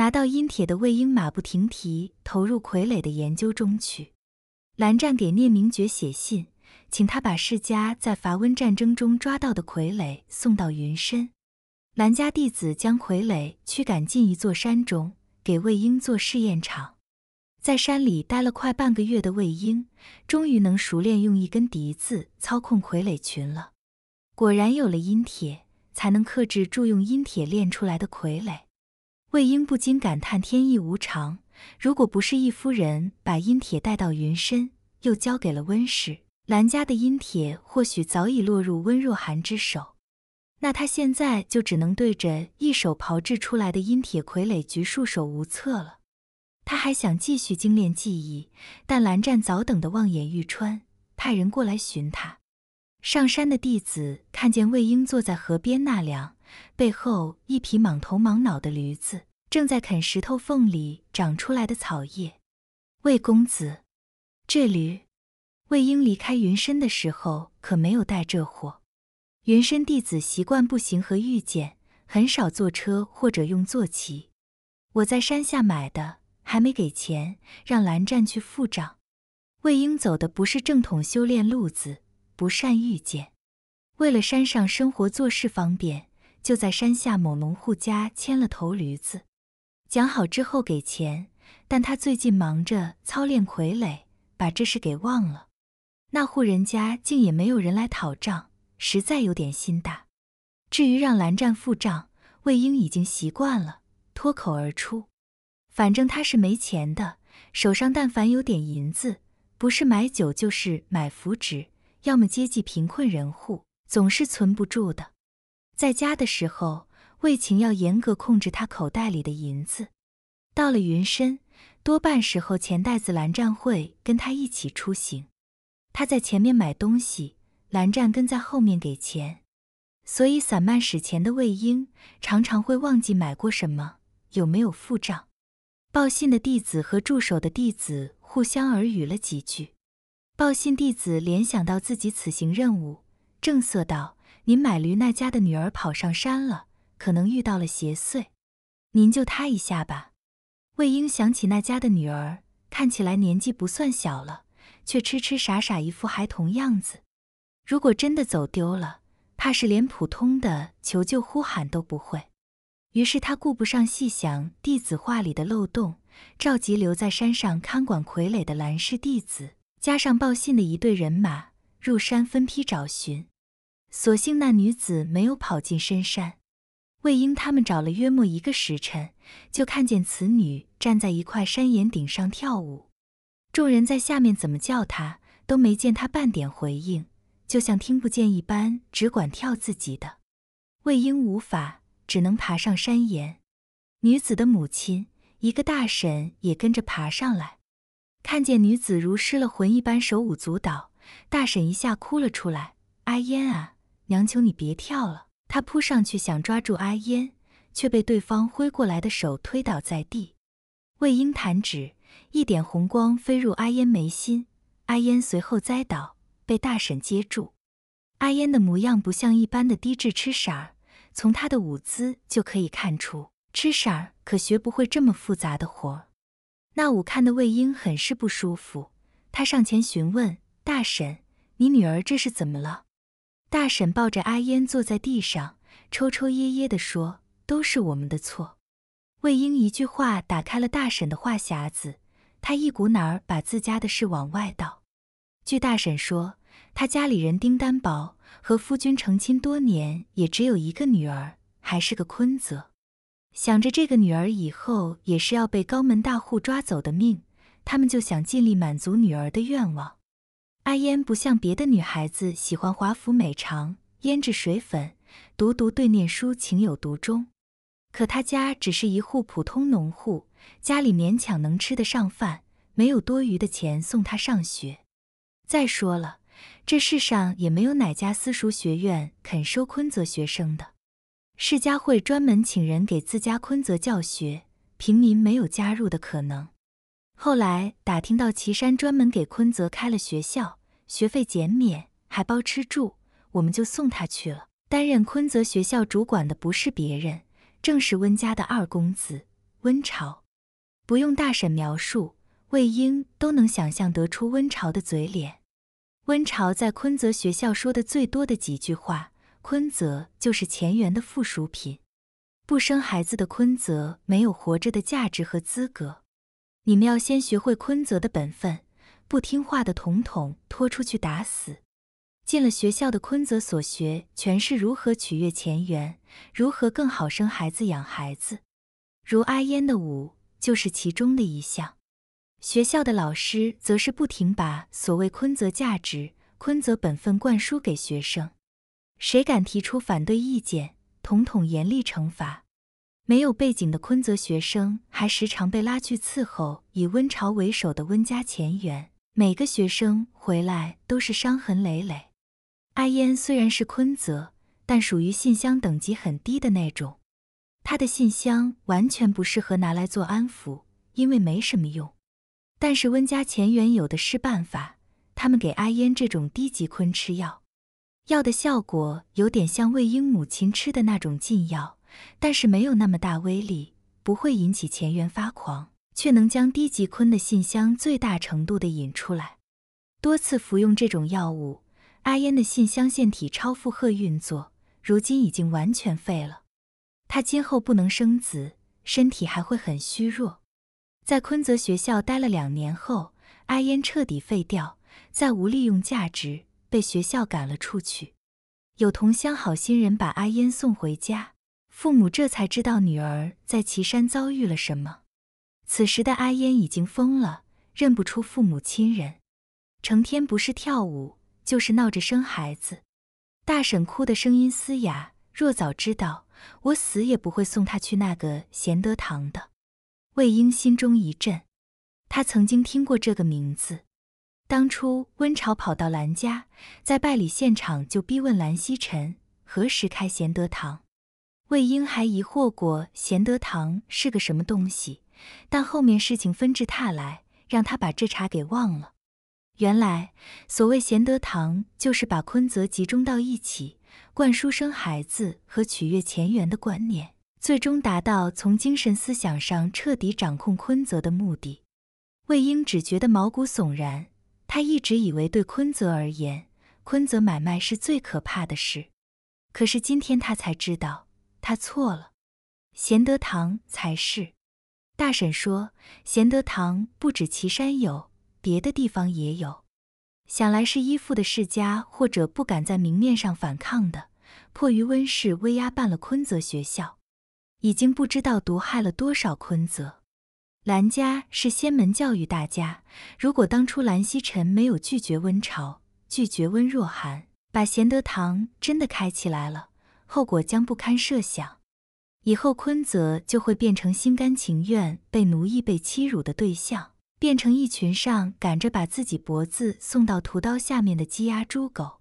拿到阴铁的魏婴马不停蹄投入傀儡的研究中去。蓝湛给聂明珏写信，请他把世家在伐温战争中抓到的傀儡送到云深。蓝家弟子将傀儡驱赶进一座山中，给魏婴做试验场。在山里待了快半个月的魏婴，终于能熟练用一根笛子操控傀儡群了。果然有了阴铁，才能克制住用阴铁炼出来的傀儡。魏婴不禁感叹：天意无常。如果不是易夫人把阴铁带到云深，又交给了温氏，兰家的阴铁或许早已落入温若寒之手。那他现在就只能对着一手炮制出来的阴铁傀儡局束手无策了。他还想继续精炼技艺，但蓝湛早等得望眼欲穿，派人过来寻他。上山的弟子看见魏婴坐在河边纳凉。背后一匹莽头莽脑的驴子正在啃石头缝里长出来的草叶。魏公子，这驴，魏婴离开云深的时候可没有带这货。云深弟子习惯步行和御剑，很少坐车或者用坐骑。我在山下买的，还没给钱，让蓝湛去付账。魏婴走的不是正统修炼路子，不善御剑，为了山上生活做事方便。就在山下某农户家牵了头驴子，讲好之后给钱，但他最近忙着操练傀儡，把这事给忘了。那户人家竟也没有人来讨账，实在有点心大。至于让蓝湛付账，魏婴已经习惯了，脱口而出：“反正他是没钱的，手上但凡有点银子，不是买酒就是买符纸，要么接济贫困人户，总是存不住的。”在家的时候，魏晴要严格控制他口袋里的银子。到了云深，多半时候钱袋子蓝湛会跟他一起出行，他在前面买东西，蓝湛跟在后面给钱。所以散漫使钱的魏婴常常会忘记买过什么，有没有付账。报信的弟子和助手的弟子互相耳语了几句，报信弟子联想到自己此行任务，正色道。您买驴那家的女儿跑上山了，可能遇到了邪祟，您救她一下吧。魏婴想起那家的女儿，看起来年纪不算小了，却痴痴傻傻一副孩童样子。如果真的走丢了，怕是连普通的求救呼喊都不会。于是他顾不上细想弟子话里的漏洞，召集留在山上看管傀儡的蓝氏弟子，加上报信的一队人马，入山分批找寻。所幸那女子没有跑进深山，魏婴他们找了约莫一个时辰，就看见此女站在一块山岩顶上跳舞。众人在下面怎么叫她，都没见她半点回应，就像听不见一般，只管跳自己的。魏婴无法，只能爬上山岩。女子的母亲，一个大婶也跟着爬上来，看见女子如失了魂一般手舞足蹈，大婶一下哭了出来：“阿嫣啊！”娘，求你别跳了！他扑上去想抓住阿烟，却被对方挥过来的手推倒在地。魏婴弹指，一点红光飞入阿烟眉心，阿烟随后栽倒，被大婶接住。阿烟的模样不像一般的低智痴傻从他的舞姿就可以看出，痴傻可学不会这么复杂的活。那舞看的魏婴很是不舒服，他上前询问大婶：“你女儿这是怎么了？”大婶抱着阿烟坐在地上，抽抽噎噎地说：“都是我们的错。”魏婴一句话打开了大婶的话匣子，他一股脑儿把自家的事往外倒。据大婶说，他家里人丁单薄，和夫君成亲多年，也只有一个女儿，还是个坤泽。想着这个女儿以后也是要被高门大户抓走的命，他们就想尽力满足女儿的愿望。阿烟不像别的女孩子喜欢华服美裳、胭脂水粉，独独对念书情有独钟。可他家只是一户普通农户，家里勉强能吃得上饭，没有多余的钱送他上学。再说了，这世上也没有哪家私塾学院肯收昆泽学生的。世嘉会专门请人给自家昆泽教学，平民没有加入的可能。后来打听到岐山专门给坤泽开了学校，学费减免，还包吃住，我们就送他去了。担任坤泽学校主管的不是别人，正是温家的二公子温朝。不用大婶描述，魏婴都能想象得出温朝的嘴脸。温朝在坤泽学校说的最多的几句话：“坤泽就是前缘的附属品，不生孩子的坤泽没有活着的价值和资格。”你们要先学会坤泽的本分，不听话的统统拖出去打死。进了学校的坤泽所学，全是如何取悦前缘，如何更好生孩子养孩子。如阿烟的舞就是其中的一项。学校的老师则是不停把所谓坤泽价值、坤泽本分灌输给学生，谁敢提出反对意见，统统严厉惩罚。没有背景的昆泽学生还时常被拉去伺候以温潮为首的温家前缘，每个学生回来都是伤痕累累。阿烟虽然是昆泽，但属于信箱等级很低的那种，他的信箱完全不适合拿来做安抚，因为没什么用。但是温家前缘有的是办法，他们给阿烟这种低级昆吃药，药的效果有点像魏婴母亲吃的那种禁药。但是没有那么大威力，不会引起前缘发狂，却能将低级鲲的信箱最大程度的引出来。多次服用这种药物，阿烟的信箱腺体超负荷运作，如今已经完全废了。他今后不能生子，身体还会很虚弱。在昆泽学校待了两年后，阿烟彻底废掉，再无利用价值，被学校赶了出去。有同乡好心人把阿烟送回家。父母这才知道女儿在岐山遭遇了什么。此时的阿嫣已经疯了，认不出父母亲人，成天不是跳舞就是闹着生孩子。大婶哭的声音嘶哑，若早知道，我死也不会送她去那个贤德堂的。魏婴心中一震，他曾经听过这个名字。当初温晁跑到兰家，在拜礼现场就逼问兰溪臣何时开贤德堂。魏婴还疑惑过贤德堂是个什么东西，但后面事情纷至沓来，让他把这茬给忘了。原来，所谓贤德堂，就是把坤泽集中到一起，灌输生孩子和取悦前缘的观念，最终达到从精神思想上彻底掌控坤泽的目的。魏婴只觉得毛骨悚然。他一直以为对坤泽而言，坤泽买卖是最可怕的事，可是今天他才知道。他错了，贤德堂才是。大婶说，贤德堂不止岐山有，别的地方也有。想来是依附的世家，或者不敢在明面上反抗的，迫于温氏威压办了昆泽学校，已经不知道毒害了多少昆泽。兰家是仙门教育大家，如果当初兰溪晨没有拒绝温朝，拒绝温若寒，把贤德堂真的开起来了。后果将不堪设想。以后，坤泽就会变成心甘情愿被奴役、被欺辱的对象，变成一群上赶着把自己脖子送到屠刀下面的鸡鸭猪狗。